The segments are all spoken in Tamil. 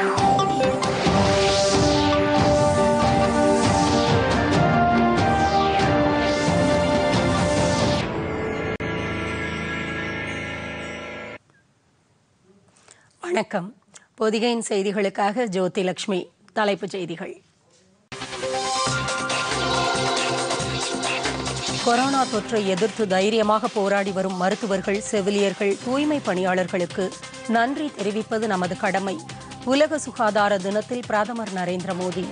வணக்கம் பொதிகையின் செய்திகளுக்காக ஜோதி லட்சுமி தலைப்புச் செய்திகள் கொரோனா தொற்றை எதிர்த்து தைரியமாக போராடி வரும் மருத்துவர்கள் செவிலியர்கள் தூய்மை பணியாளர்களுக்கு நன்றி தெரிவிப்பது நமது கடமை உலக சுகாதார தினத்தில் பிரதமர் நரேந்திர மோடி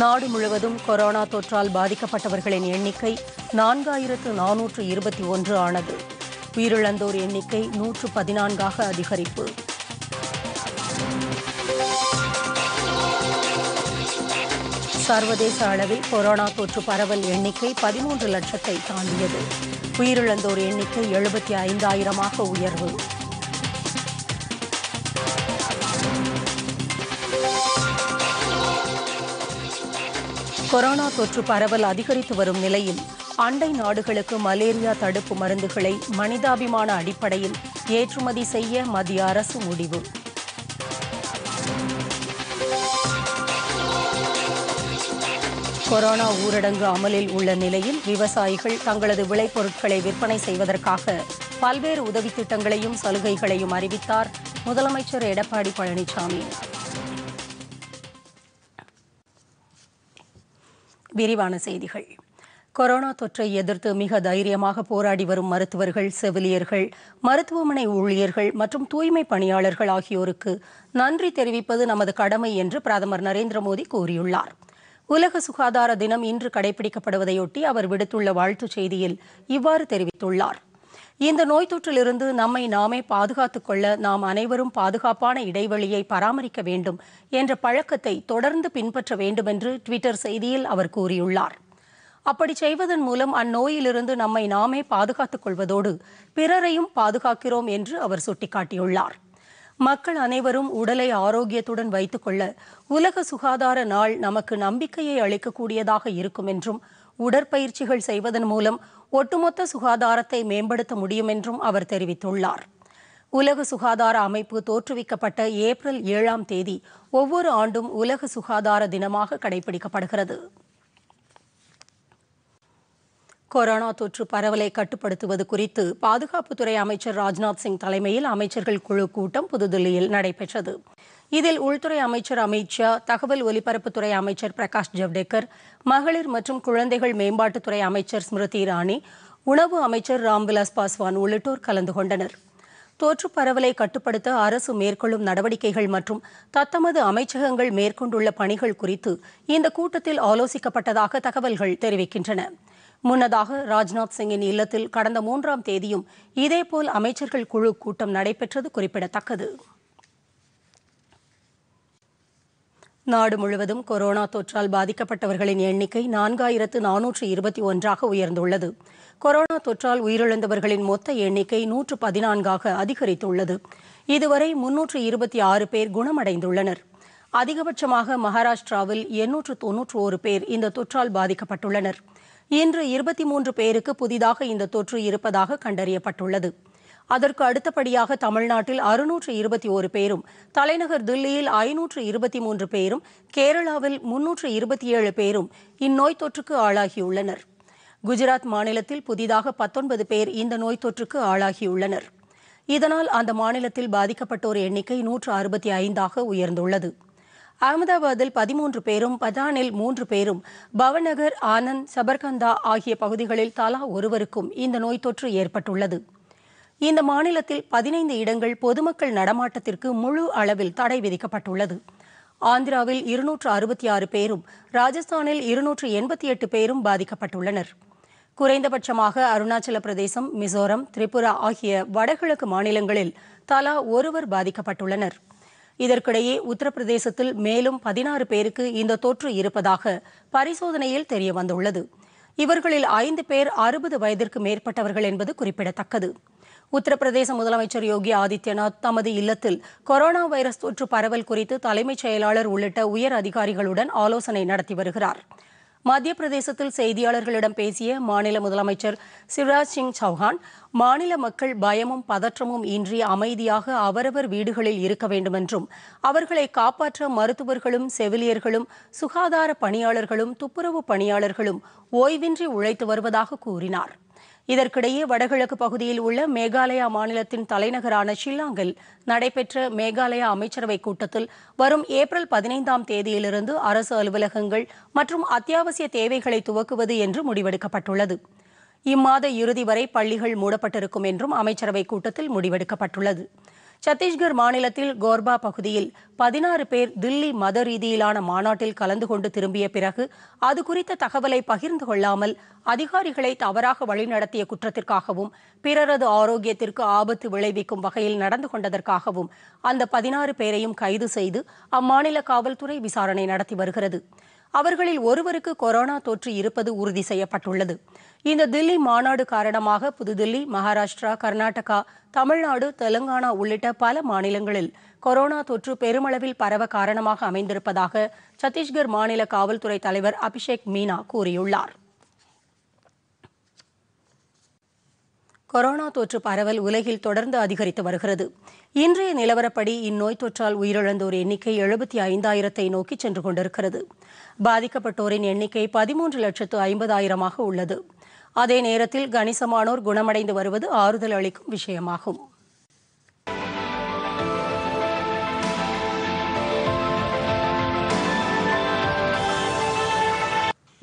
நாடு முழுவதும் கொரோனா தொற்றால் பாதிக்கப்பட்டவர்களின் எண்ணிக்கை நான்காயிரத்து நானூற்று இருபத்தி ஒன்று ஆனது உயிரிழந்தோர் எண்ணிக்கை நூற்று பதினான்காக அதிகரிப்பு சர்வதேச அளவில் கொரோனா தொற்று பரவல் எண்ணிக்கை பதிமூன்று லட்சத்தை தாண்டியது உயிரிழந்தோர் எண்ணிக்கை எழுபத்தி ஐந்தாயிரமாக உயர்வு கொரோனா தொற்று பரவல் அதிகரித்து வரும் நிலையில் அண்டை நாடுகளுக்கு மலேரியா தடுப்பு மருந்துகளை மனிதாபிமான அடிப்படையில் ஏற்றுமதி செய்ய மத்திய அரசு முடிவு கொரோனா ஊரடங்கு அமலில் உள்ள நிலையில் விவசாயிகள் தங்களது விளைபொருட்களை விற்பனை செய்வதற்காக பல்வேறு உதவி திட்டங்களையும் சலுகைகளையும் அறிவித்தார் முதலமைச்சர் எடப்பாடி பழனிசாமி விரிவான செய்திகள் கொரோனா தொற்றை எதிர்த்து மிக தைரியமாக போராடி வரும் மருத்துவர்கள் செவிலியர்கள் மருத்துவமனை ஊழியர்கள் மற்றும் தூய்மை பணியாளர்கள் ஆகியோருக்கு நன்றி தெரிவிப்பது நமது கடமை என்று பிரதமர் நரேந்திர மோடி கூறியுள்ளார் உலக சுகாதார தினம் இன்று கடைபிடிக்கப்படுவதையொட்டி அவர் விடுத்துள்ள வாழ்த்துச் செய்தியில் இவ்வாறு தெரிவித்துள்ளார் இந்த நோய் தொற்றிலிருந்து நம்மை நாமே பாதுகாத்துக் கொள்ள நாம் அனைவரும் பாதுகாப்பான இடைவெளியை பராமரிக்க வேண்டும் என்ற பழக்கத்தை தொடர்ந்து பின்பற்ற வேண்டுமென்று ட்விட்டர் செய்தியில் அவர் கூறியுள்ளார் அப்படி செய்வதன் மூலம் அந்நோயிலிருந்து நம்மை நாமே பாதுகாத்துக் கொள்வதோடு பிறரையும் பாதுகாக்கிறோம் என்று அவர் சுட்டிக்காட்டியுள்ளார் மக்கள் அனைவரும் உடலை ஆரோக்கியத்துடன் வைத்துக்கொள்ள உலக சுகாதார நாள் நமக்கு நம்பிக்கையை அளிக்கக்கூடியதாக இருக்கும் என்றும் உடற்பயிற்சிகள் செய்வதன் மூலம் ஒட்டுமொத்த சுகாதாரத்தை மேம்படுத்த முடியும் என்றும் அவர் தெரிவித்துள்ளார் உலக சுகாதார அமைப்பு தோற்றுவிக்கப்பட்ட ஏப்ரல் ஏழாம் தேதி ஒவ்வொரு ஆண்டும் உலக சுகாதார தினமாக கடைபிடிக்கப்படுகிறது கொரோனா தொற்று பரவலை கட்டுப்படுத்துவது குறித்து பாதுகாப்புத்துறை அமைச்சர் ராஜ்நாத் சிங் தலைமையில் அமைச்சர்கள் குழு கூட்டம் புதுதில்லியில் நடைபெற்றது இதில் உள்துறை அமைச்சர் அமித் ஷா தகவல் ஒலிபரப்புத்துறை அமைச்சர் பிரகாஷ் ஜவ்டேகர் மகளிர் மற்றும் குழந்தைகள் மேம்பாட்டுத்துறை அமைச்சர் ஸ்மிருதி இரானி உணவு அமைச்சர் ராம்விலாஸ் பாஸ்வான் உள்ளிட்டோர் கலந்து கொண்டனர் தொற்று பரவலை கட்டுப்படுத்த அரசு மேற்கொள்ளும் நடவடிக்கைகள் மற்றும் தத்தமது அமைச்சகங்கள் மேற்கொண்டுள்ள பணிகள் குறித்து இந்த கூட்டத்தில் ஆலோசிக்கப்பட்டதாக தகவல்கள் தெரிவிக்கின்றன முன்னதாக ராஜ்நாத் சிங்கின் இல்லத்தில் கடந்த மூன்றாம் தேதியும் இதேபோல் அமைச்சர்கள் குழு கூட்டம் நடைபெற்றது குறிப்பிடத்தக்கது நாடு முழுவதும் கொரோனா தொற்றால் பாதிக்கப்பட்டவர்களின் எண்ணிக்கை நான்காயிரத்து நானூற்று இருபத்தி ஒன்றாக உயர்ந்துள்ளது கொரோனா தொற்றால் உயிரிழந்தவர்களின் மொத்த எண்ணிக்கை நூற்று பதினான்காக அதிகரித்துள்ளது இதுவரை முன்னூற்று இருபத்தி ஆறு பேர் குணமடைந்துள்ளனர் அதிகபட்சமாக மகாராஷ்டிராவில் எண்ணூற்று தொன்னூற்று ஒரு பேர் இந்த தொற்றால் பாதிக்கப்பட்டுள்ளனா் இன்று இருபத்தி மூன்று பேருக்கு புதிதாக இந்த தொற்று இருப்பதாக கண்டறியப்பட்டுள்ளது அதற்கு அடுத்தபடியாக தமிழ்நாட்டில் அறுநூற்று இருபத்தி ஒரு பேரும் தலைநகர் தில்லியில் ஐநூற்று இருபத்தி மூன்று பேரும் கேரளாவில் முன்னூற்று இருபத்தி ஏழு பேரும் இந்நோய் தொற்றுக்கு ஆளாகியுள்ளனர் குஜராத் மாநிலத்தில் புதிதாக பத்தொன்பது பேர் இந்த நோய் தொற்றுக்கு ஆளாகியுள்ளனர் இதனால் அந்த மாநிலத்தில் பாதிக்கப்பட்டோர் எண்ணிக்கை நூற்று அறுபத்தி ஐந்தாக உயர்ந்துள்ளது அகமதாபாத்தில் பதிமூன்று பேரும் பதானில் மூன்று பேரும் பவநகர் ஆனந்த் சபர்கந்தா ஆகிய பகுதிகளில் தலா ஒருவருக்கும் இந்த நோய் தொற்று ஏற்பட்டுள்ளது இந்த மாநிலத்தில் பதினைந்து இடங்கள் பொதுமக்கள் நடமாட்டத்திற்கு முழு அளவில் தடை விதிக்கப்பட்டுள்ளது ஆந்திராவில் இருநூற்று அறுபத்தி ஆறு பேரும் ராஜஸ்தானில் இருநூற்று எண்பத்தி எட்டு பேரும் பாதிக்கப்பட்டுள்ளனர் குறைந்தபட்சமாக அருணாச்சல பிரதேசம் மிசோரம் திரிபுரா ஆகிய வடகிழக்கு மாநிலங்களில் தலா ஒருவர் பாதிக்கப்பட்டுள்ளனர் இதற்கிடையே உத்தரப்பிரதேசத்தில் மேலும் பதினாறு பேருக்கு இந்த தொற்று இருப்பதாக பரிசோதனையில் தெரியவந்துள்ளது இவர்களில் ஐந்து பேர் அறுபது வயதிற்கு மேற்பட்டவர்கள் என்பது குறிப்பிடத்தக்கது உத்தரப்பிரதேச முதலமைச்சர் யோகி ஆதித்யநாத் தமது இல்லத்தில் கொரோனா வைரஸ் தொற்று பரவல் குறித்து தலைமைச் செயலாளர் உள்ளிட்ட உயர் அதிகாரிகளுடன் ஆலோசனை நடத்தி வருகிறாா் மத்திய பிரதேசத்தில் செய்தியாளர்களிடம் பேசிய மாநில முதலமைச்சர் சிவராஜ் சிங் சௌஹான் மாநில மக்கள் பயமும் பதற்றமும் இன்றி அமைதியாக அவரவர் வீடுகளில் இருக்க வேண்டும் என்றும் அவர்களை காப்பாற்ற மருத்துவர்களும் செவிலியர்களும் சுகாதார பணியாளர்களும் துப்புரவு பணியாளர்களும் ஓய்வின்றி உழைத்து வருவதாக கூறினாா் இதற்கிடையே வடகிழக்கு பகுதியில் உள்ள மேகாலயா மாநிலத்தின் தலைநகரான ஷில்லாங்கில் நடைபெற்ற மேகாலயா அமைச்சரவை கூட்டத்தில் வரும் ஏப்ரல் பதினைந்தாம் தேதியிலிருந்து அரசு அலுவலகங்கள் மற்றும் அத்தியாவசிய தேவைகளை துவக்குவது என்று முடிவெடுக்கப்பட்டுள்ளது இம்மாத இறுதி வரை பள்ளிகள் மூடப்பட்டிருக்கும் என்றும் அமைச்சரவைக் கூட்டத்தில் முடிவெடுக்கப்பட்டுள்ளது சத்தீஸ்கர் மாநிலத்தில் கோர்பா பகுதியில் பதினாறு பேர் தில்லி மத ரீதியிலான மாநாட்டில் கலந்து கொண்டு திரும்பிய பிறகு அது குறித்த தகவலை பகிர்ந்து கொள்ளாமல் அதிகாரிகளை தவறாக வழிநடத்திய குற்றத்திற்காகவும் பிறரது ஆரோக்கியத்திற்கு ஆபத்து விளைவிக்கும் வகையில் நடந்து கொண்டதற்காகவும் அந்த பதினாறு பேரையும் கைது செய்து அம்மாநில காவல்துறை விசாரணை நடத்தி வருகிறது அவர்களில் ஒருவருக்கு கொரோனா தொற்று இருப்பது உறுதி செய்யப்பட்டுள்ளது இந்த தில்லி மாநாடு காரணமாக புதுதில்லி மகாராஷ்டிரா கர்நாடகா தமிழ்நாடு தெலங்கானா உள்ளிட்ட பல மாநிலங்களில் கொரோனா தொற்று பெருமளவில் பரவ காரணமாக அமைந்திருப்பதாக சத்தீஸ்கர் மாநில காவல்துறை தலைவர் அபிஷேக் மீனா கூறியுள்ளார் கொரோனா தொற்று பரவல் உலகில் தொடர்ந்து அதிகரித்து வருகிறது இன்றைய நிலவரப்படி இந்நோய் தொற்றால் உயிரிழந்தோர் எண்ணிக்கை எழுபத்தி ஐந்தாயிரத்தை நோக்கி சென்று கொண்டிருக்கிறது பாதிக்கப்பட்டோரின் எண்ணிக்கை பதிமூன்று லட்சத்து ஐம்பதாயிரமாக உள்ளது அதே நேரத்தில் கணிசமானோர் குணமடைந்து வருவது ஆறுதல் அளிக்கும் விஷயமாகும்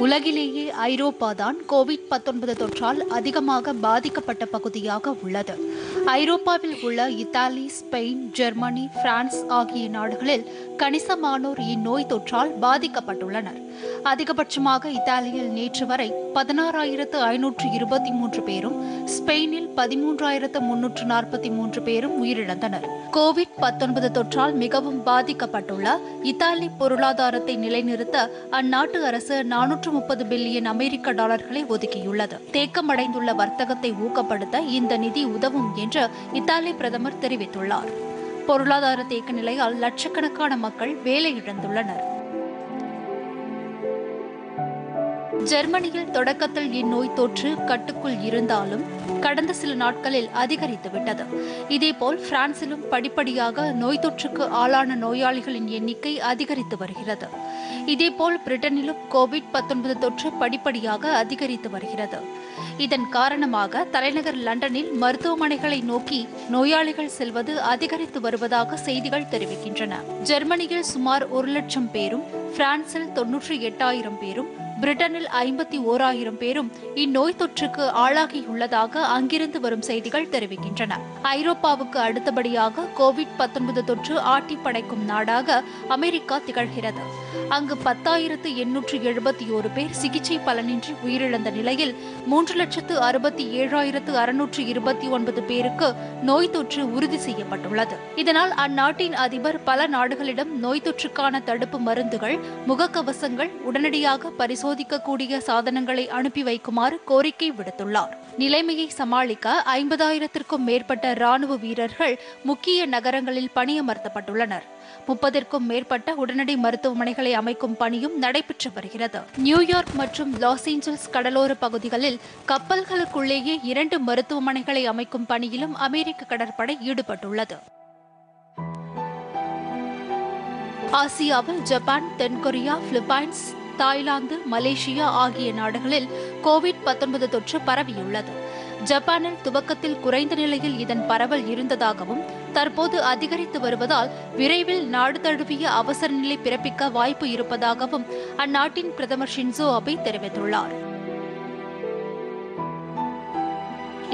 உலகிலேயே ஐரோப்பாதான் கோவிட் பத்தொன்பது தொற்றால் அதிகமாக பாதிக்கப்பட்ட பகுதியாக உள்ளது ஐரோப்பாவில் உள்ள இத்தாலி ஸ்பெயின் ஜெர்மனி பிரான்ஸ் ஆகிய நாடுகளில் கணிசமானோர் இந்நோய் தொற்றால் பாதிக்கப்பட்டுள்ளனர் அதிகபட்சமாக இத்தாலியில் நேற்று வரை பதினாறாயிரத்து ஐநூற்று இருபத்தி மூன்று பேரும் ஸ்பெயினில் பதிமூன்றாயிரத்து முன்னூற்று நாற்பத்தி மூன்று பேரும் உயிரிழந்தனர் கோவிட் பத்தொன்பது தொற்றால் மிகவும் பாதிக்கப்பட்டுள்ள இத்தாலி பொருளாதாரத்தை நிலைநிறுத்த அந்நாட்டு அரசு நானூற்று முப்பது பில்லியன் அமெரிக்க டாலர்களை ஒதுக்கியுள்ளது தேக்கமடைந்துள்ள வர்த்தகத்தை ஊக்கப்படுத்த இந்த நிதி உதவும் என்று இத்தாலி பிரதமர் தெரிவித்துள்ளார் பொருளாதார தேக்க நிலையால் லட்சக்கணக்கான மக்கள் வேலையிழந்துள்ளனா் ஜெர்மனியில் தொடக்கத்தில் இந்நோய் தொற்று கட்டுக்குள் இருந்தாலும் கடந்த சில நாட்களில் அதிகரித்துவிட்டது இதேபோல் பிரான்சிலும் படிப்படியாக நோய் தொற்றுக்கு ஆளான நோயாளிகளின் எண்ணிக்கை அதிகரித்து வருகிறது இதேபோல் பிரிட்டனிலும் கோவிட் பத்தொன்பது தொற்று படிப்படியாக அதிகரித்து வருகிறது இதன் காரணமாக தலைநகர் லண்டனில் மருத்துவமனைகளை நோக்கி நோயாளிகள் செல்வது அதிகரித்து வருவதாக செய்திகள் தெரிவிக்கின்றன ஜெர்மனியில் சுமார் ஒரு லட்சம் பேரும் பிரான்சில் தொன்னூற்றி எட்டாயிரம் பேரும் பிரிட்டனில் ஐம்பத்தி ஓராயிரம் பேரும் இந்நோய் தொற்றுக்கு ஆளாகியுள்ளதாக அங்கிருந்து வரும் செய்திகள் தெரிவிக்கின்றன ஐரோப்பாவுக்கு அடுத்தபடியாக கோவிட் தொற்று ஆட்டி படைக்கும் நாடாக அமெரிக்கா திகழ்கிறது அங்கு பத்தாயிரத்து எண்ணூற்று எழுபத்தி ஒரு பேர் சிகிச்சை பலனின்றி உயிரிழந்த நிலையில் மூன்று லட்சத்து அறுபத்தி ஏழாயிரத்து அறுநூற்று இருபத்தி ஒன்பது பேருக்கு நோய் தொற்று உறுதி செய்யப்பட்டுள்ளது இதனால் அந்நாட்டின் அதிபர் பல நாடுகளிடம் நோய் தொற்றுக்கான தடுப்பு மருந்துகள் முகக்கவசங்கள் உடனடியாக பரிசோதிக்கக்கூடிய சாதனங்களை அனுப்பி வைக்குமாறு கோரிக்கை விடுத்துள்ளார் நிலைமையை சமாளிக்க ஐம்பதாயிரத்திற்கும் மேற்பட்ட ராணுவ வீரர்கள் முக்கிய நகரங்களில் பணியமர்த்தப்பட்டுள்ளனர் முப்பதிற்கும் மேற்பட்ட உடனடி மருத்துவமனைகளை அமைக்கும் பணியும் நடைபெற்று வருகிறது நியூயார்க் மற்றும் லாஸ் ஏஞ்சல்ஸ் கடலோர பகுதிகளில் கப்பல்களுக்குள்ளேயே இரண்டு மருத்துவமனைகளை அமைக்கும் பணியிலும் அமெரிக்க கடற்படை ஈடுபட்டுள்ளது ஆசியாவில் ஜப்பான் தென்கொரியா பிலிப்பைன்ஸ் தாய்லாந்து மலேசியா ஆகிய நாடுகளில் கோவிட் தொற்று பரவியுள்ளது ஜப்பானில் துவக்கத்தில் குறைந்த நிலையில் இதன் பரவல் இருந்ததாகவும் தற்போது அதிகரித்து வருவதால் விரைவில் நாடு தழுவிய அவசர நிலை பிறப்பிக்க வாய்ப்பு இருப்பதாகவும் அந்நாட்டின் பிரதமர் ஷின்சோ அபே தெரிவித்துள்ளார்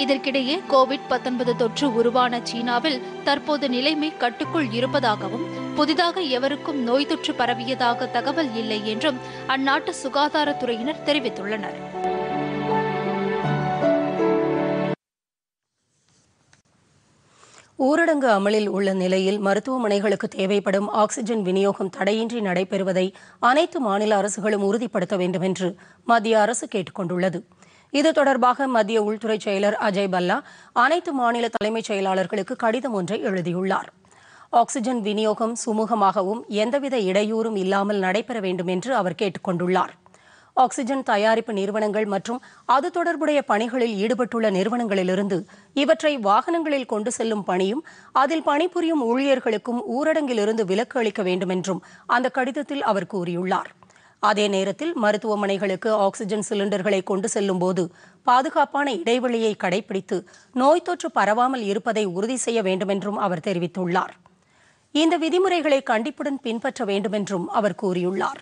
இதற்கிடையே கோவிட் பத்தொன்பது தொற்று உருவான சீனாவில் தற்போது நிலைமை கட்டுக்குள் இருப்பதாகவும் புதிதாக எவருக்கும் நோய் தொற்று பரவியதாக தகவல் இல்லை என்றும் அந்நாட்டு சுகாதாரத்துறையினர் தெரிவித்துள்ளனர் ஊரடங்கு அமலில் உள்ள நிலையில் மருத்துவமனைகளுக்கு தேவைப்படும் ஆக்ஸிஜன் விநியோகம் தடையின்றி நடைபெறுவதை அனைத்து மாநில அரசுகளும் உறுதிப்படுத்த வேண்டும் என்று மத்திய அரசு கேட்டுக் கொண்டுள்ளது இது தொடர்பாக மத்திய உள்துறை செயலர் அஜய் பல்லா அனைத்து மாநில தலைமைச் செயலாளர்களுக்கு கடிதம் ஒன்றை எழுதியுள்ளார் ஆக்ஸிஜன் விநியோகம் சுமூகமாகவும் எந்தவித இடையூறும் இல்லாமல் நடைபெற வேண்டும் என்று அவர் கேட்டுக் கொண்டுள்ளார் ஆக்சிஜன் தயாரிப்பு நிறுவனங்கள் மற்றும் அது தொடர்புடைய பணிகளில் ஈடுபட்டுள்ள நிறுவனங்களிலிருந்து இவற்றை வாகனங்களில் கொண்டு செல்லும் பணியும் அதில் பணிபுரியும் ஊழியர்களுக்கும் ஊரடங்கிலிருந்து விலக்கு அளிக்க வேண்டும் என்றும் அந்த கடிதத்தில் அவர் கூறியுள்ளார் அதே நேரத்தில் மருத்துவமனைகளுக்கு ஆக்சிஜன் சிலிண்டர்களை கொண்டு செல்லும் போது பாதுகாப்பான இடைவெளியை கடைபிடித்து நோய் தொற்று பரவாமல் இருப்பதை உறுதி செய்ய வேண்டும் என்றும் அவர் தெரிவித்துள்ளார் இந்த விதிமுறைகளை கண்டிப்புடன் பின்பற்ற வேண்டும் என்றும் அவர் கூறியுள்ளார்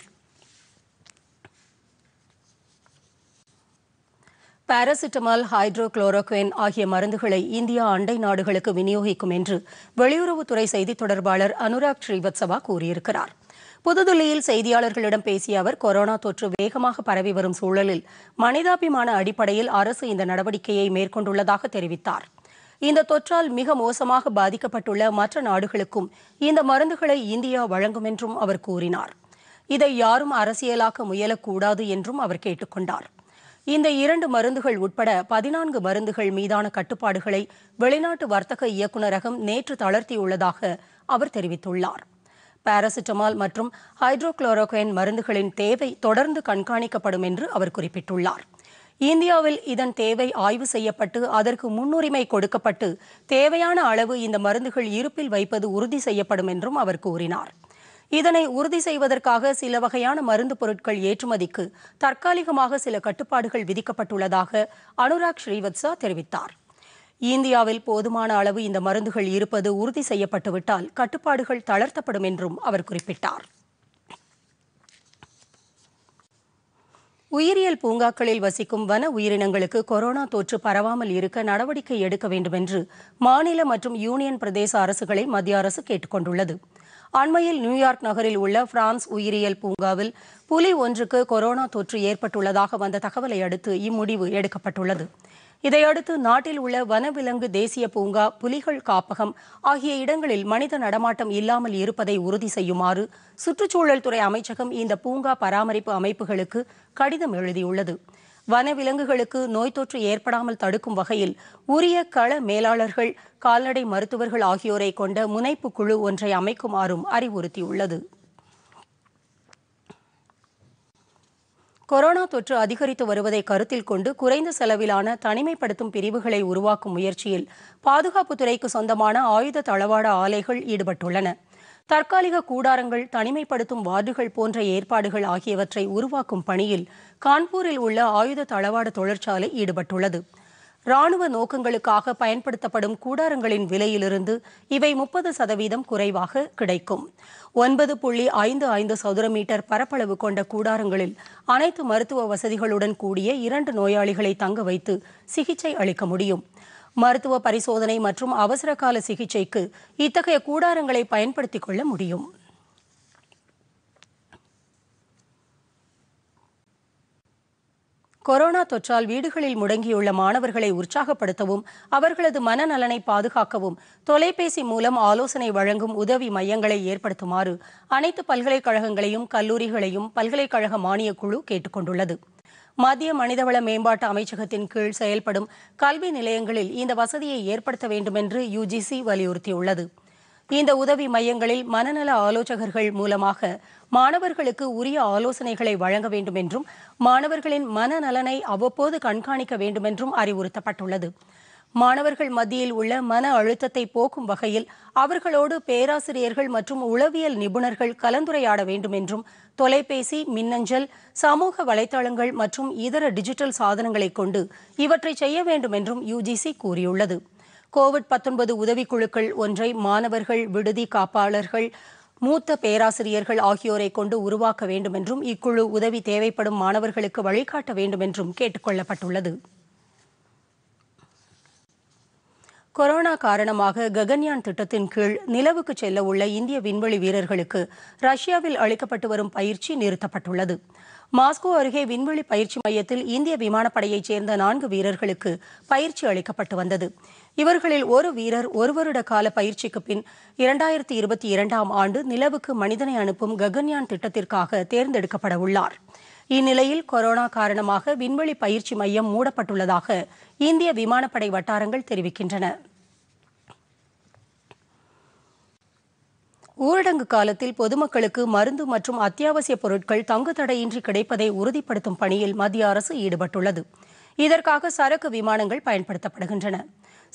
பாராசிட்டமால் ஹைட்ரோகுளோரோக்வின் ஆகிய மருந்துகளை இந்தியா அண்டை நாடுகளுக்கு விநியோகிக்கும் என்று வெளியுறவுத்துறை செய்தி தொடர்பாளர் அனுராக் ஸ்ரீவத்சவா கூறியிருக்கிறார் புதுதில்லியில் செய்தியாளர்களிடம் பேசிய அவர் கொரோனா தொற்று வேகமாக பரவி வரும் சூழலில் மனிதாபிமான அடிப்படையில் அரசு இந்த நடவடிக்கையை மேற்கொண்டுள்ளதாக தெரிவித்தார் இந்த தொற்றால் மிக மோசமாக பாதிக்கப்பட்டுள்ள மற்ற நாடுகளுக்கும் இந்த மருந்துகளை இந்தியா வழங்கும் என்றும் அவர் கூறினார் இதை யாரும் அரசியலாக்க முயலக்கூடாது என்றும் அவர் கேட்டுக்கொண்டார் இந்த இரண்டு மருந்துகள் உட்பட பதினான்கு மருந்துகள் மீதான கட்டுப்பாடுகளை வெளிநாட்டு வர்த்தக இயக்குநரகம் நேற்று தளர்த்தியுள்ளதாக அவர் தெரிவித்துள்ளார் பாராசிட்டமால் மற்றும் ஹைட்ரோகுளோரோகைன் மருந்துகளின் தேவை தொடர்ந்து கண்காணிக்கப்படும் என்று அவர் குறிப்பிட்டுள்ளார் இந்தியாவில் இதன் தேவை ஆய்வு செய்யப்பட்டு அதற்கு முன்னுரிமை கொடுக்கப்பட்டு தேவையான அளவு இந்த மருந்துகள் இருப்பில் வைப்பது உறுதி செய்யப்படும் என்றும் அவர் கூறினார் இதனை உறுதி செய்வதற்காக சில வகையான மருந்து பொருட்கள் ஏற்றுமதிக்கு தற்காலிகமாக சில கட்டுப்பாடுகள் விதிக்கப்பட்டுள்ளதாக அனுராக் ஸ்ரீவத்சா தெரிவித்தார் இந்தியாவில் போதுமான அளவு இந்த மருந்துகள் இருப்பது உறுதி செய்யப்பட்டுவிட்டால் கட்டுப்பாடுகள் தளர்த்தப்படும் என்றும் அவர் குறிப்பிட்டார் உயிரியல் பூங்காக்களில் வசிக்கும் வன உயிரினங்களுக்கு கொரோனா தொற்று பரவாமல் இருக்க நடவடிக்கை எடுக்க வேண்டும் என்று மாநில மற்றும் யூனியன் பிரதேச அரசுகளை மத்திய அரசு கொண்டுள்ளது அண்மையில் நியூயார்க் நகரில் உள்ள பிரான்ஸ் உயிரியல் பூங்காவில் புலி ஒன்றுக்கு கொரோனா தொற்று ஏற்பட்டுள்ளதாக வந்த தகவலை அடுத்து இம்முடிவு எடுக்கப்பட்டுள்ளது இதையடுத்து நாட்டில் உள்ள வனவிலங்கு தேசிய பூங்கா புலிகள் காப்பகம் ஆகிய இடங்களில் மனித நடமாட்டம் இல்லாமல் இருப்பதை உறுதி செய்யுமாறு சுற்றுச்சூழல் துறை அமைச்சகம் இந்த பூங்கா பராமரிப்பு அமைப்புகளுக்கு கடிதம் எழுதியுள்ளது வனவிலங்குகளுக்கு நோய் தொற்று ஏற்படாமல் தடுக்கும் வகையில் உரிய கள மேலாளர்கள் கால்நடை மருத்துவர்கள் ஆகியோரை கொண்ட முனைப்பு குழு ஒன்றை அமைக்குமாறும் அறிவுறுத்தியுள்ளது கொரோனா தொற்று அதிகரித்து வருவதை கருத்தில் கொண்டு குறைந்த செலவிலான தனிமைப்படுத்தும் பிரிவுகளை உருவாக்கும் முயற்சியில் பாதுகாப்புத்துறைக்கு சொந்தமான ஆயுத தளவாட ஆலைகள் ஈடுபட்டுள்ளன தற்காலிக கூடாரங்கள் தனிமைப்படுத்தும் வார்டுகள் போன்ற ஏற்பாடுகள் ஆகியவற்றை உருவாக்கும் பணியில் கான்பூரில் உள்ள ஆயுத தளவாட தொழிற்சாலை ஈடுபட்டுள்ளது ராணுவ நோக்கங்களுக்காக பயன்படுத்தப்படும் கூடாரங்களின் விலையிலிருந்து இவை முப்பது சதவீதம் குறைவாக கிடைக்கும் ஒன்பது புள்ளி ஐந்து ஐந்து சதுர மீட்டர் பரப்பளவு கொண்ட கூடாரங்களில் அனைத்து மருத்துவ வசதிகளுடன் கூடிய இரண்டு நோயாளிகளை தங்க வைத்து சிகிச்சை அளிக்க முடியும் மருத்துவ பரிசோதனை மற்றும் அவசரகால சிகிச்சைக்கு இத்தகைய கூடாரங்களை பயன்படுத்திக் கொள்ள முடியும் கொரோனா தொற்றால் வீடுகளில் முடங்கியுள்ள மாணவர்களை உற்சாகப்படுத்தவும் அவர்களது மனநலனை பாதுகாக்கவும் தொலைபேசி மூலம் ஆலோசனை வழங்கும் உதவி மையங்களை ஏற்படுத்துமாறு அனைத்து பல்கலைக்கழகங்களையும் கல்லூரிகளையும் பல்கலைக்கழக மானியக்குழு கொண்டுள்ளது மத்திய மனிதவள மேம்பாட்டு அமைச்சகத்தின் கீழ் செயல்படும் கல்வி நிலையங்களில் இந்த வசதியை ஏற்படுத்த வேண்டும் என்று யுஜிசி வலியுறுத்தியுள்ளது இந்த உதவி மையங்களில் மனநல ஆலோசகர்கள் மூலமாக மாணவர்களுக்கு உரிய ஆலோசனைகளை வழங்க வேண்டும் என்றும் மாணவர்களின் மனநலனை அவ்வப்போது கண்காணிக்க வேண்டும் என்றும் அறிவுறுத்தப்பட்டுள்ளது மாணவர்கள் மத்தியில் உள்ள மன அழுத்தத்தை போக்கும் வகையில் அவர்களோடு பேராசிரியர்கள் மற்றும் உளவியல் நிபுணர்கள் கலந்துரையாட வேண்டும் என்றும் தொலைபேசி மின்னஞ்சல் சமூக வலைதளங்கள் மற்றும் இதர டிஜிட்டல் சாதனங்களைக் கொண்டு இவற்றை செய்ய வேண்டும் என்றும் யுஜிசி கூறியுள்ளது கோவிட் பத்தொன்பது உதவிக்குழுக்கள் ஒன்றை மாணவர்கள் விடுதி காப்பாளர்கள் மூத்த பேராசிரியர்கள் ஆகியோரை கொண்டு உருவாக்க வேண்டும் என்றும் இக்குழு உதவி தேவைப்படும் மாணவர்களுக்கு வழிகாட்ட வேண்டும் என்றும் கேட்டுக் கொள்ளப்பட்டுள்ளது கொரோனா காரணமாக ககன்யான் திட்டத்தின் கீழ் நிலவுக்கு செல்ல உள்ள இந்திய விண்வெளி வீரர்களுக்கு ரஷ்யாவில் அளிக்கப்பட்டு வரும் பயிற்சி நிறுத்தப்பட்டுள்ளது மாஸ்கோ அருகே விண்வெளி பயிற்சி மையத்தில் இந்திய விமானப்படையைச் சேர்ந்த நான்கு வீரர்களுக்கு பயிற்சி அளிக்கப்பட்டு வந்தது இவர்களில் ஒரு வீரர் ஒரு வருட கால பயிற்சிக்கு பின் இரண்டாயிரத்தி இருபத்தி இரண்டாம் ஆண்டு நிலவுக்கு மனிதனை அனுப்பும் ககன்யான் திட்டத்திற்காக தேர்ந்தெடுக்கப்பட உள்ளார் இந்நிலையில் கொரோனா காரணமாக விண்வெளி பயிற்சி மையம் மூடப்பட்டுள்ளதாக இந்திய விமானப்படை வட்டாரங்கள் தெரிவிக்கின்றன ஊரடங்கு காலத்தில் பொதுமக்களுக்கு மருந்து மற்றும் அத்தியாவசிய பொருட்கள் தங்கு தடையின்றி கிடைப்பதை உறுதிப்படுத்தும் பணியில் மத்திய அரசு ஈடுபட்டுள்ளது இதற்காக சரக்கு விமானங்கள் பயன்படுத்தப்படுகின்றன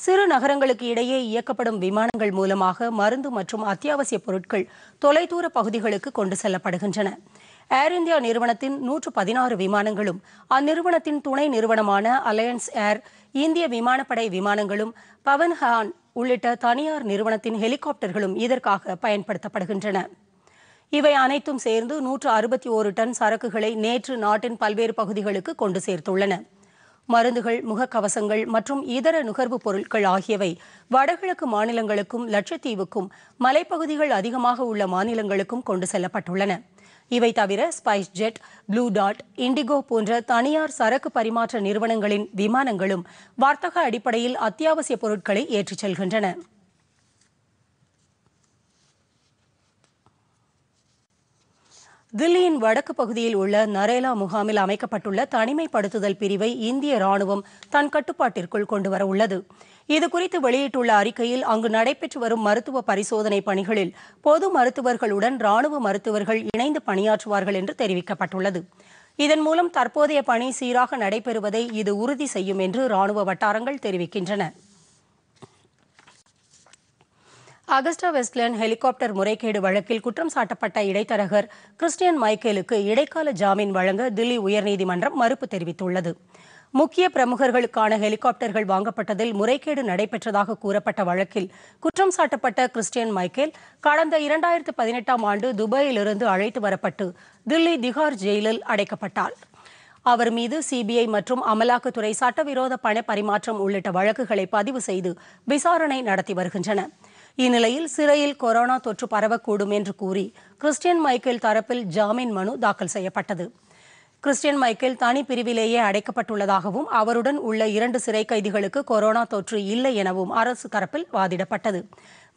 சிறு நகரங்களுக்கு இடையே இயக்கப்படும் விமானங்கள் மூலமாக மருந்து மற்றும் அத்தியாவசிய பொருட்கள் தொலைதூர பகுதிகளுக்கு கொண்டு செல்லப்படுகின்றன ஏர் இந்தியா நிறுவனத்தின் நூற்று பதினாறு விமானங்களும் அந்நிறுவனத்தின் துணை நிறுவனமான அலையன்ஸ் ஏர் இந்திய விமானப்படை விமானங்களும் பவன்ஹான் உள்ளிட்ட தனியார் நிறுவனத்தின் ஹெலிகாப்டர்களும் இதற்காக பயன்படுத்தப்படுகின்றன இவை அனைத்தும் சேர்ந்து நூற்று அறுபத்தி ஓரு டன் சரக்குகளை நேற்று நாட்டின் பல்வேறு பகுதிகளுக்கு கொண்டு சேர்த்துள்ளன மருந்துகள் முகக்கவசங்கள் மற்றும் இதர நுகர்வுப் பொருட்கள் ஆகியவை வடகிழக்கு மாநிலங்களுக்கும் லட்சத்தீவுக்கும் மலைப்பகுதிகள் அதிகமாக உள்ள மாநிலங்களுக்கும் கொண்டு செல்லப்பட்டுள்ளன இவை தவிர ஸ்பைஸ் ஜெட் ப்ளூ டாட் இண்டிகோ போன்ற தனியார் சரக்கு பரிமாற்ற நிறுவனங்களின் விமானங்களும் வர்த்தக அடிப்படையில் அத்தியாவசிய பொருட்களை ஏற்றிச் செல்கின்றன தில்லியின் வடக்கு பகுதியில் உள்ள நரேலா முகாமில் அமைக்கப்பட்டுள்ள தனிமைப்படுத்துதல் பிரிவை இந்திய ராணுவம் தன் கட்டுப்பாட்டிற்குள் கொண்டுவர உள்ளது இதுகுறித்து வெளியிட்டுள்ள அறிக்கையில் அங்கு நடைபெற்று வரும் மருத்துவ பரிசோதனை பணிகளில் பொது மருத்துவர்களுடன் ராணுவ மருத்துவர்கள் இணைந்து பணியாற்றுவார்கள் என்று தெரிவிக்கப்பட்டுள்ளது இதன் மூலம் தற்போதைய பணி சீராக நடைபெறுவதை இது உறுதி செய்யும் என்று ராணுவ வட்டாரங்கள் தெரிவிக்கின்றன அகஸ்டா வெஸ்ட்லேண்ட் ஹெலிகாப்டர் முறைகேடு வழக்கில் குற்றம் சாட்டப்பட்ட இடைத்தரகர் கிறிஸ்டியன் மைக்கேலுக்கு இடைக்கால ஜாமீன் வழங்க தில்லி உயர்நீதிமன்றம் மறுப்பு தெரிவித்துள்ளது முக்கிய பிரமுகர்களுக்கான ஹெலிகாப்டர்கள் வாங்கப்பட்டதில் முறைகேடு நடைபெற்றதாக கூறப்பட்ட வழக்கில் குற்றம் சாட்டப்பட்ட கிறிஸ்டியன் மைக்கேல் கடந்த இரண்டாயிரத்து பதினெட்டாம் ஆண்டு துபாயிலிருந்து அழைத்து வரப்பட்டு தில்லி திகார் ஜெயிலில் அடைக்கப்பட்டார் அவர் மீது சிபிஐ மற்றும் அமலாக்கத்துறை சட்டவிரோத பண பரிமாற்றம் உள்ளிட்ட வழக்குகளை பதிவு செய்து விசாரணை நடத்தி வருகின்றனா் இந்நிலையில் சிறையில் கொரோனா தொற்று பரவக்கூடும் என்று கூறி கிறிஸ்டியன் மைக்கேல் தரப்பில் ஜாமீன் மனு தாக்கல் செய்யப்பட்டது கிறிஸ்டியன் மைக்கேல் தனி பிரிவிலேயே அடைக்கப்பட்டுள்ளதாகவும் அவருடன் உள்ள இரண்டு சிறை கைதிகளுக்கு கொரோனா தொற்று இல்லை எனவும் அரசு தரப்பில் வாதிடப்பட்டது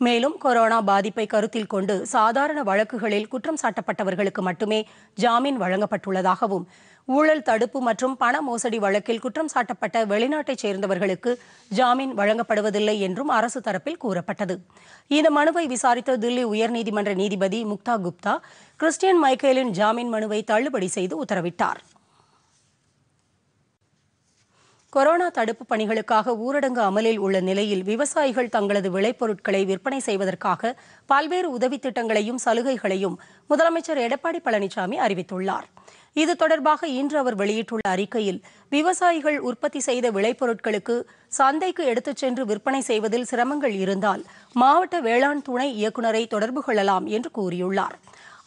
மேலும் கொரோனா பாதிப்பை கருத்தில் கொண்டு சாதாரண வழக்குகளில் குற்றம் சாட்டப்பட்டவர்களுக்கு மட்டுமே ஜாமீன் வழங்கப்பட்டுள்ளதாகவும் ஊழல் தடுப்பு மற்றும் பண மோசடி வழக்கில் குற்றம் சாட்டப்பட்ட வெளிநாட்டைச் சேர்ந்தவர்களுக்கு ஜாமீன் வழங்கப்படுவதில்லை என்றும் அரசு தரப்பில் கூறப்பட்டது இந்த மனுவை விசாரித்த தில்லி உயர்நீதிமன்ற நீதிபதி முக்தா குப்தா கிறிஸ்டியன் மைக்கேலின் ஜாமீன் மனுவை தள்ளுபடி செய்து உத்தரவிட்டார் கொரோனா தடுப்பு பணிகளுக்காக ஊரடங்கு அமலில் உள்ள நிலையில் விவசாயிகள் தங்களது விளைபொருட்களை விற்பனை செய்வதற்காக பல்வேறு உதவி திட்டங்களையும் சலுகைகளையும் முதலமைச்சர் எடப்பாடி பழனிசாமி அறிவித்துள்ளார் இது தொடர்பாக இன்று அவர் வெளியிட்டுள்ள அறிக்கையில் விவசாயிகள் உற்பத்தி செய்த விளைபொருட்களுக்கு சந்தைக்கு எடுத்துச் சென்று விற்பனை செய்வதில் சிரமங்கள் இருந்தால் மாவட்ட வேளாண் துணை இயக்குநரை தொடர்பு கொள்ளலாம் என்று கூறியுள்ளார்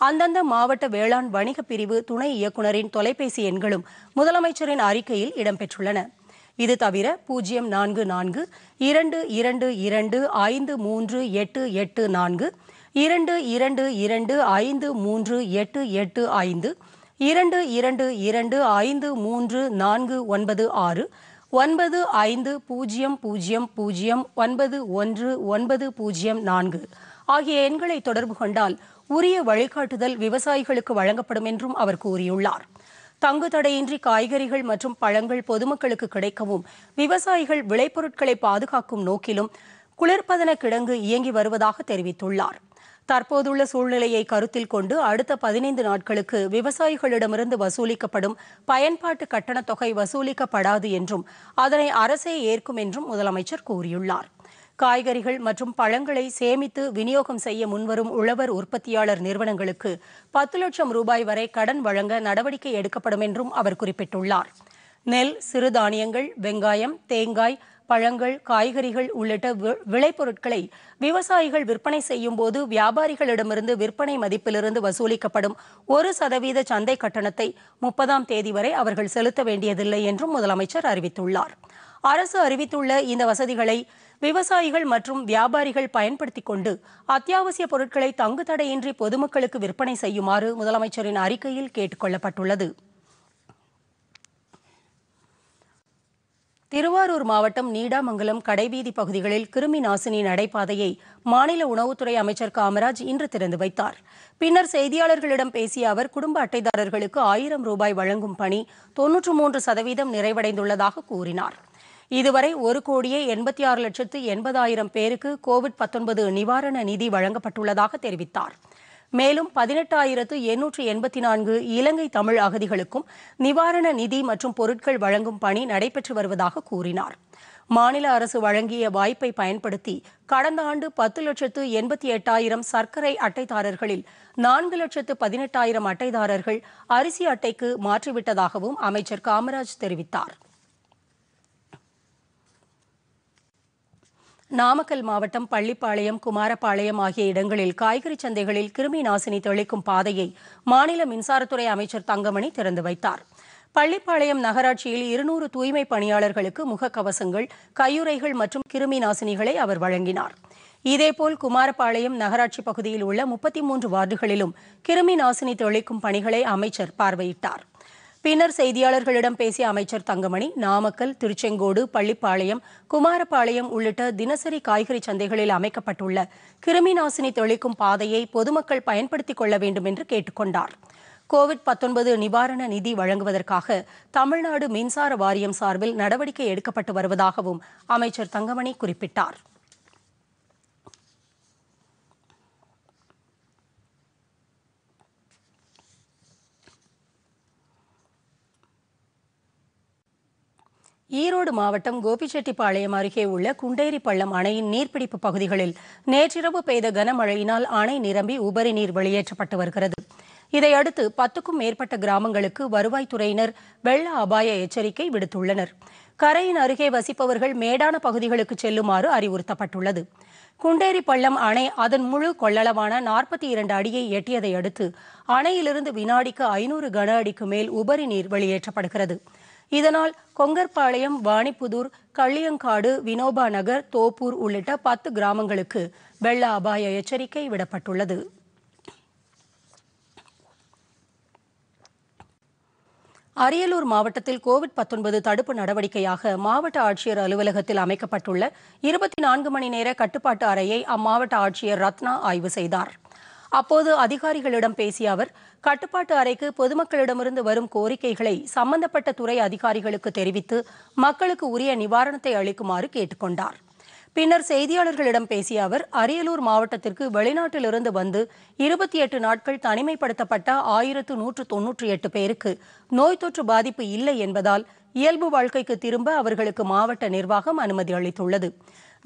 அந்தந்த மாவட்ட வேளாண் வணிக பிரிவு துணை இயக்குநரின் தொலைபேசி எண்களும் முதலமைச்சரின் அறிக்கையில் இடம்பெற்றுள்ளன இது தவிர பூஜ்ஜியம் நான்கு நான்கு இரண்டு இரண்டு இரண்டு ஐந்து மூன்று எட்டு எட்டு நான்கு இரண்டு இரண்டு இரண்டு ஐந்து மூன்று எட்டு எட்டு ஐந்து இரண்டு இரண்டு இரண்டு ஐந்து மூன்று நான்கு ஒன்பது ஆறு ஒன்பது ஐந்து பூஜ்ஜியம் பூஜ்ஜியம் பூஜ்ஜியம் ஒன்பது ஒன்று ஒன்பது பூஜ்ஜியம் நான்கு ஆகிய எண்களை தொடர்பு கொண்டால் உரிய வழிகாட்டுதல் விவசாயிகளுக்கு வழங்கப்படும் என்றும் அவர் கூறியுள்ளார் தங்கு தடையின்றி காய்கறிகள் மற்றும் பழங்கள் பொதுமக்களுக்கு கிடைக்கவும் விவசாயிகள் விளைபொருட்களை பாதுகாக்கும் நோக்கிலும் குளிர்பதன கிடங்கு இயங்கி வருவதாக தெரிவித்துள்ளார் தற்போதுள்ள சூழ்நிலையை கருத்தில் கொண்டு அடுத்த பதினைந்து நாட்களுக்கு விவசாயிகளிடமிருந்து வசூலிக்கப்படும் பயன்பாட்டு கட்டணத் தொகை வசூலிக்கப்படாது என்றும் அதனை அரசே ஏற்கும் என்றும் முதலமைச்சர் கூறியுள்ளார் காய்கறிகள் மற்றும் பழங்களை சேமித்து விநியோகம் செய்ய முன்வரும் உழவர் உற்பத்தியாளர் நிறுவனங்களுக்கு பத்து லட்சம் ரூபாய் வரை கடன் வழங்க நடவடிக்கை எடுக்கப்படும் என்றும் அவர் குறிப்பிட்டுள்ளார் நெல் சிறுதானியங்கள் வெங்காயம் தேங்காய் பழங்கள் காய்கறிகள் உள்ளிட்ட விளைபொருட்களை விவசாயிகள் விற்பனை செய்யும் போது வியாபாரிகளிடமிருந்து விற்பனை மதிப்பிலிருந்து வசூலிக்கப்படும் ஒரு சதவீத சந்தை கட்டணத்தை முப்பதாம் தேதி வரை அவர்கள் செலுத்த வேண்டியதில்லை என்றும் முதலமைச்சர் அறிவித்துள்ளார் அரசு அறிவித்துள்ள இந்த வசதிகளை விவசாயிகள் மற்றும் வியாபாரிகள் பயன்படுத்திக் கொண்டு அத்தியாவசிய பொருட்களை தங்கு தடையின்றி பொதுமக்களுக்கு விற்பனை செய்யுமாறு முதலமைச்சரின் அறிக்கையில் கேட்டுக் கொள்ளப்பட்டுள்ளது திருவாரூர் மாவட்டம் நீடாமங்கலம் கடைவீதி பகுதிகளில் கிருமி நாசினி நடைபாதையை மாநில உணவுத்துறை அமைச்சர் காமராஜ் இன்று திறந்து வைத்தார் பின்னர் செய்தியாளர்களிடம் பேசிய அவர் குடும்ப அட்டைதாரர்களுக்கு ஆயிரம் ரூபாய் வழங்கும் பணி தொன்னூற்று மூன்று சதவீதம் நிறைவடைந்துள்ளதாக கூறினாா் இதுவரை ஒரு கோடியே எண்பத்தி ஆறு லட்சத்து எண்பதாயிரம் பேருக்கு கோவிட் பத்தொன்பது நிவாரண நிதி வழங்கப்பட்டுள்ளதாக தெரிவித்தார் மேலும் பதினெட்டாயிரத்து எண்ணூற்று எண்பத்தி நான்கு இலங்கை தமிழ் அகதிகளுக்கும் நிவாரண நிதி மற்றும் பொருட்கள் வழங்கும் பணி நடைபெற்று வருவதாக கூறினார் மாநில அரசு வழங்கிய வாய்ப்பை பயன்படுத்தி கடந்த ஆண்டு பத்து லட்சத்து எண்பத்தி எட்டாயிரம் சர்க்கரை அட்டைதாரர்களில் நான்கு லட்சத்து பதினெட்டாயிரம் அட்டைதாரர்கள் அரிசி அட்டைக்கு மாற்றிவிட்டதாகவும் அமைச்சர் காமராஜ் தெரிவித்தாா் நாமக்கல் மாவட்டம் பள்ளிப்பாளையம் குமாரபாளையம் ஆகிய இடங்களில் காய்கறி சந்தைகளில் கிருமி நாசினி தெளிக்கும் பாதையை மாநில மின்சாரத்துறை அமைச்சர் தங்கமணி திறந்து வைத்தார் பள்ளிப்பாளையம் நகராட்சியில் இருநூறு தூய்மை பணியாளர்களுக்கு முகக்கவசங்கள் கையுறைகள் மற்றும் கிருமி நாசினிகளை அவர் வழங்கினார் இதேபோல் குமாரபாளையம் நகராட்சி பகுதியில் உள்ள முப்பத்தி மூன்று வார்டுகளிலும் கிருமி நாசினி தெளிக்கும் பணிகளை அமைச்சர் பார்வையிட்டார் பின்னர் செய்தியாளர்களிடம் பேசிய அமைச்சர் தங்கமணி நாமக்கல் திருச்செங்கோடு பள்ளிப்பாளையம் குமாரபாளையம் உள்ளிட்ட தினசரி காய்கறி சந்தைகளில் அமைக்கப்பட்டுள்ள கிருமி நாசினி தெளிக்கும் பாதையை பொதுமக்கள் பயன்படுத்திக் கொள்ள வேண்டும் என்று கேட்டுக்கொண்டார் கோவிட் பத்தொன்பது நிவாரண நிதி வழங்குவதற்காக தமிழ்நாடு மின்சார வாரியம் சார்பில் நடவடிக்கை எடுக்கப்பட்டு வருவதாகவும் அமைச்சர் தங்கமணி குறிப்பிட்டார் ஈரோடு மாவட்டம் கோபிச்செட்டிப்பாளையம் அருகே உள்ள குண்டேரி பள்ளம் அணையின் நீர்பிடிப்பு பகுதிகளில் நேற்றிரவு பெய்த கனமழையினால் அணை நிரம்பி உபரி நீர் வெளியேற்றப்பட்டு வருகிறது இதையடுத்து பத்துக்கும் மேற்பட்ட கிராமங்களுக்கு வருவாய்த்துறையினர் வெள்ள அபாய எச்சரிக்கை விடுத்துள்ளனர் கரையின் அருகே வசிப்பவர்கள் மேடான பகுதிகளுக்கு செல்லுமாறு அறிவுறுத்தப்பட்டுள்ளது குண்டேரி பள்ளம் அணை அதன் முழு கொள்ளளவான நாற்பத்தி இரண்டு அடியை எட்டியதை அடுத்து அணையிலிருந்து வினாடிக்கு ஐநூறு கன அடிக்கு மேல் உபரி நீர் வெளியேற்றப்படுகிறது இதனால் கொங்கர்பாளையம் வாணிப்புதூர் கள்ளியங்காடு வினோபா நகர் தோப்பூர் உள்ளிட்ட பத்து கிராமங்களுக்கு வெள்ள அபாய எச்சரிக்கை விடப்பட்டுள்ளது அரியலூர் மாவட்டத்தில் கோவிட் பத்தொன்பது தடுப்பு நடவடிக்கையாக மாவட்ட ஆட்சியர் அலுவலகத்தில் அமைக்கப்பட்டுள்ள இருபத்தி நான்கு மணி நேர கட்டுப்பாட்டு அறையை அம்மாவட்ட ஆட்சியர் ரத்னா ஆய்வு செய்தாா் அப்போது அதிகாரிகளிடம் பேசிய அவர் கட்டுப்பாட்டு அறைக்கு பொதுமக்களிடமிருந்து வரும் கோரிக்கைகளை சம்பந்தப்பட்ட துறை அதிகாரிகளுக்கு தெரிவித்து மக்களுக்கு உரிய நிவாரணத்தை அளிக்குமாறு கேட்டுக்கொண்டார் பின்னர் செய்தியாளர்களிடம் பேசிய அவர் அரியலூர் மாவட்டத்திற்கு வெளிநாட்டிலிருந்து வந்து இருபத்தி எட்டு நாட்கள் தனிமைப்படுத்தப்பட்ட ஆயிரத்து நூற்று தொன்னூற்றி எட்டு பேருக்கு நோய் தொற்று பாதிப்பு இல்லை என்பதால் இயல்பு வாழ்க்கைக்கு திரும்ப அவர்களுக்கு மாவட்ட நிர்வாகம் அனுமதி அளித்துள்ளது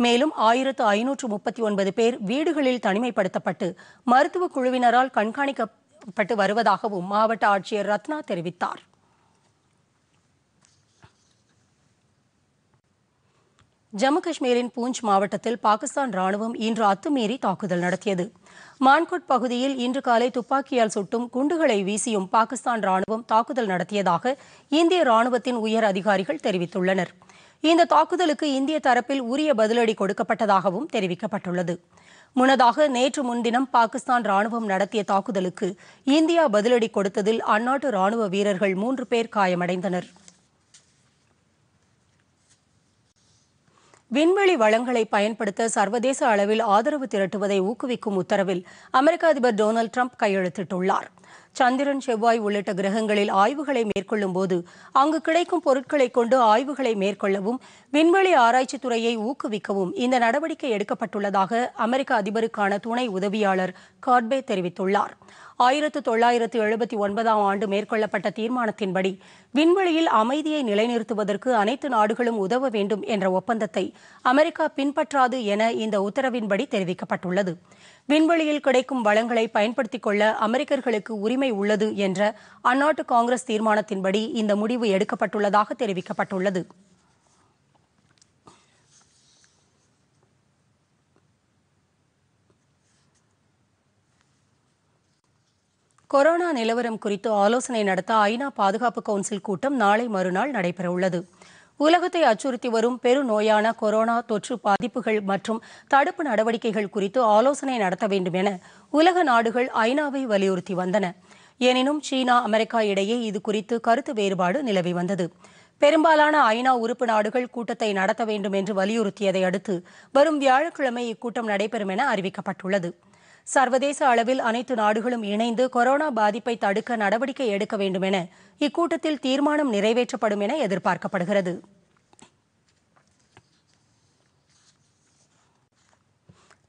மேலும் ஆயிரத்து ஐநூற்று முப்பத்தி ஒன்பது பேர் வீடுகளில் தனிமைப்படுத்தப்பட்டு மருத்துவ குழுவினரால் கண்காணிக்கப்பட்டு வருவதாகவும் மாவட்ட ஆட்சியர் ரத்னா தெரிவித்தார் ஜம்மு காஷ்மீரின் பூஞ்ச் மாவட்டத்தில் பாகிஸ்தான் ராணுவம் இன்று அத்துமீறி தாக்குதல் நடத்தியது மான்கோட் பகுதியில் இன்று காலை துப்பாக்கியால் சுட்டும் குண்டுகளை வீசியும் பாகிஸ்தான் ராணுவம் தாக்குதல் நடத்தியதாக இந்திய ராணுவத்தின் உயர் அதிகாரிகள் தெரிவித்துள்ளனர் இந்த தாக்குதலுக்கு இந்திய தரப்பில் உரிய பதிலடி கொடுக்கப்பட்டதாகவும் தெரிவிக்கப்பட்டுள்ளது முன்னதாக நேற்று முன்தினம் பாகிஸ்தான் ராணுவம் நடத்திய தாக்குதலுக்கு இந்தியா பதிலடி கொடுத்ததில் அந்நாட்டு ராணுவ வீரர்கள் மூன்று பேர் காயமடைந்தனர் விண்வெளி வளங்களை பயன்படுத்த சர்வதேச அளவில் ஆதரவு திரட்டுவதை ஊக்குவிக்கும் உத்தரவில் அமெரிக்க அதிபர் டொனால்டு ட்ரம்ப் கையெழுத்திட்டுள்ளாா் சந்திரன் செவ்வாய் உள்ளிட்ட கிரகங்களில் ஆய்வுகளை மேற்கொள்ளும் போது அங்கு கிடைக்கும் பொருட்களை கொண்டு ஆய்வுகளை மேற்கொள்ளவும் விண்வெளி ஆராய்ச்சித் துறையை ஊக்குவிக்கவும் இந்த நடவடிக்கை எடுக்கப்பட்டுள்ளதாக அமெரிக்க அதிபருக்கான துணை உதவியாளர் காட்பே தெரிவித்துள்ளார் ஆயிரத்து தொள்ளாயிரத்து எழுபத்தி ஒன்பதாம் ஆண்டு மேற்கொள்ளப்பட்ட தீர்மானத்தின்படி விண்வெளியில் அமைதியை நிலைநிறுத்துவதற்கு அனைத்து நாடுகளும் உதவ வேண்டும் என்ற ஒப்பந்தத்தை அமெரிக்கா பின்பற்றாது என இந்த உத்தரவின்படி தெரிவிக்கப்பட்டுள்ளது விண்வெளியில் கிடைக்கும் வளங்களை பயன்படுத்திக் கொள்ள அமெரிக்கர்களுக்கு உரிமை உள்ளது என்ற அந்நாட்டு காங்கிரஸ் தீர்மானத்தின்படி இந்த முடிவு எடுக்கப்பட்டுள்ளதாக தெரிவிக்கப்பட்டுள்ளது கொரோனா நிலவரம் குறித்து ஆலோசனை நடத்த ஐநா பாதுகாப்பு கவுன்சில் கூட்டம் நாளை மறுநாள் நடைபெறவுள்ளது உலகத்தை அச்சுறுத்தி வரும் பெருநோயான கொரோனா தொற்று பாதிப்புகள் மற்றும் தடுப்பு நடவடிக்கைகள் குறித்து ஆலோசனை நடத்த வேண்டும் என உலக நாடுகள் ஐநாவை வலியுறுத்தி வந்தன எனினும் சீனா அமெரிக்கா இடையே இது குறித்து கருத்து வேறுபாடு நிலவி வந்தது பெரும்பாலான ஐநா உறுப்பு நாடுகள் கூட்டத்தை நடத்த வேண்டும் என்று வலியுறுத்தியதை அடுத்து வரும் வியாழக்கிழமை இக்கூட்டம் நடைபெறும் என அறிவிக்கப்பட்டுள்ளது சர்வதேச அளவில் அனைத்து நாடுகளும் இணைந்து கொரோனா பாதிப்பை தடுக்க நடவடிக்கை எடுக்க வேண்டும் என இக்கூட்டத்தில் தீர்மானம் நிறைவேற்றப்படும் என எதிர்பார்க்கப்படுகிறது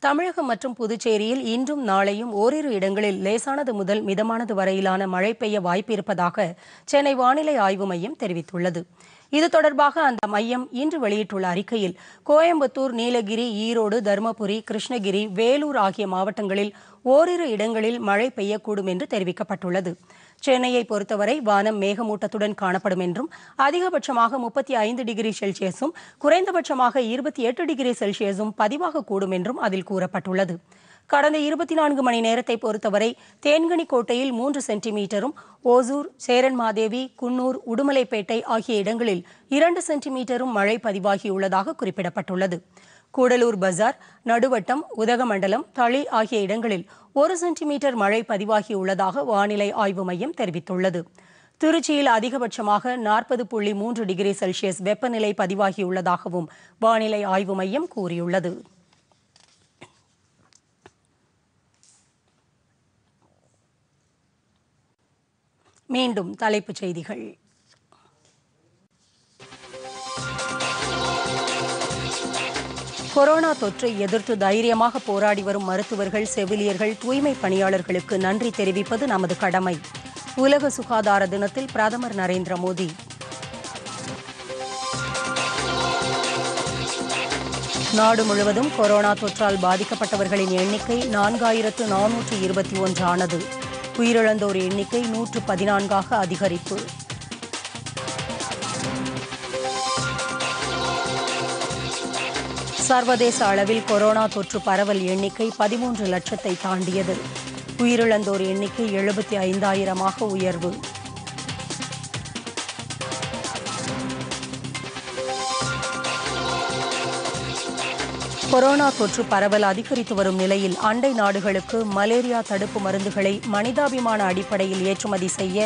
தமிழகம் மற்றும் புதுச்சேரியில் இன்றும் நாளையும் ஓரிரு இடங்களில் லேசானது முதல் மிதமானது வரையிலான மழை பெய்ய வாய்ப்பு இருப்பதாக சென்னை வானிலை ஆய்வு மையம் தெரிவித்துள்ளது இது தொடர்பாக அந்த மையம் இன்று வெளியிட்டுள்ள அறிக்கையில் கோயம்புத்தூர் நீலகிரி ஈரோடு தருமபுரி கிருஷ்ணகிரி வேலூர் ஆகிய மாவட்டங்களில் ஓரிரு இடங்களில் மழை பெய்யக்கூடும் என்று தெரிவிக்கப்பட்டுள்ளது சென்னையை பொறுத்தவரை வானம் மேகமூட்டத்துடன் காணப்படும் என்றும் அதிகபட்சமாக முப்பத்தி ஐந்து டிகிரி செல்சியஸும் குறைந்தபட்சமாக இருபத்தி எட்டு டிகிரி செல்சியஸும் பதிவாகக்கூடும் என்றும் அதில் கூறப்பட்டுள்ளது கடந்த இருபத்தி நான்கு மணி நேரத்தை பொறுத்தவரை தேன்கனி கோட்டையில் மூன்று சென்டிமீட்டரும் ஓசூர் சேரன்மாதேவி குன்னூர் உடுமலைப்பேட்டை ஆகிய இடங்களில் இரண்டு சென்டிமீட்டரும் மழை பதிவாகியுள்ளதாக குறிப்பிடப்பட்டுள்ளது கூடலூர் பஜார் நடுவட்டம் உதகமண்டலம் தளி ஆகிய இடங்களில் ஒரு சென்டிமீட்டர் மழை பதிவாகியுள்ளதாக வானிலை ஆய்வு மையம் தெரிவித்துள்ளது திருச்சியில் அதிகபட்சமாக நாற்பது புள்ளி மூன்று டிகிரி செல்சியஸ் வெப்பநிலை பதிவாகியுள்ளதாகவும் வானிலை ஆய்வு மையம் கூறியுள்ளது மீண்டும் தலைப்புச் செய்திகள் கொரோனா தொற்றை எதிர்த்து தைரியமாக போராடி வரும் மருத்துவர்கள் செவிலியர்கள் தூய்மை பணியாளர்களுக்கு நன்றி தெரிவிப்பது நமது கடமை உலக சுகாதார தினத்தில் பிரதமர் நரேந்திர மோடி நாடு முழுவதும் கொரோனா தொற்றால் பாதிக்கப்பட்டவர்களின் எண்ணிக்கை நான்காயிரத்து நானூற்று இருபத்தி ஒன்று ஆனது உயிரிழந்தோர் எண்ணிக்கை நூற்று பதினான்காக அதிகரிப்பு சர்வதேச அளவில் கொரோனா தொற்று பரவல் எண்ணிக்கை பதிமூன்று லட்சத்தை தாண்டியது உயிரிழந்தோர் எண்ணிக்கை எழுபத்தி ஐந்தாயிரமாக உயர்வு கொரோனா தொற்று பரவல் அதிகரித்து வரும் நிலையில் அண்டை நாடுகளுக்கு மலேரியா தடுப்பு மருந்துகளை மனிதாபிமான அடிப்படையில் ஏற்றுமதி செய்ய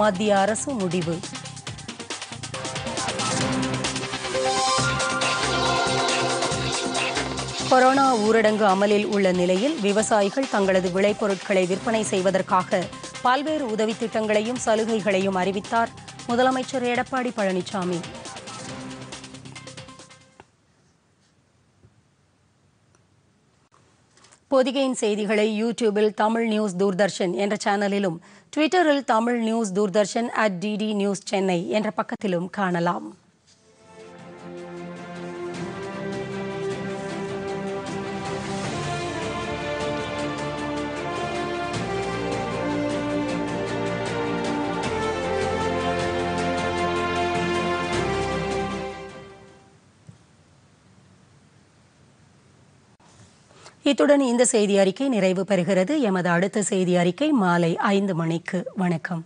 மத்திய அரசு முடிவு கொரோனா ஊரடங்கு அமலில் உள்ள நிலையில் விவசாயிகள் தங்களது விளைபொருட்களை விற்பனை செய்வதற்காக பல்வேறு உதவி திட்டங்களையும் சலுகைகளையும் அறிவித்தார் முதலமைச்சர் எடப்பாடி பழனிசாமி பொதிகையின் செய்திகளை யூடியூபில் தமிழ் நியூஸ் தூர்தர்ஷன் என்ற சேனலிலும் ட்விட்டரில் Tamil news Doordarshan at DD news Chennai என்ற பக்கத்திலும் காணலாம் இத்துடன் இந்த செய்தி அறிக்கை நிறைவு பெறுகிறது எமது அடுத்த செய்தி அறிக்கை மாலை ஐந்து மணிக்கு வணக்கம்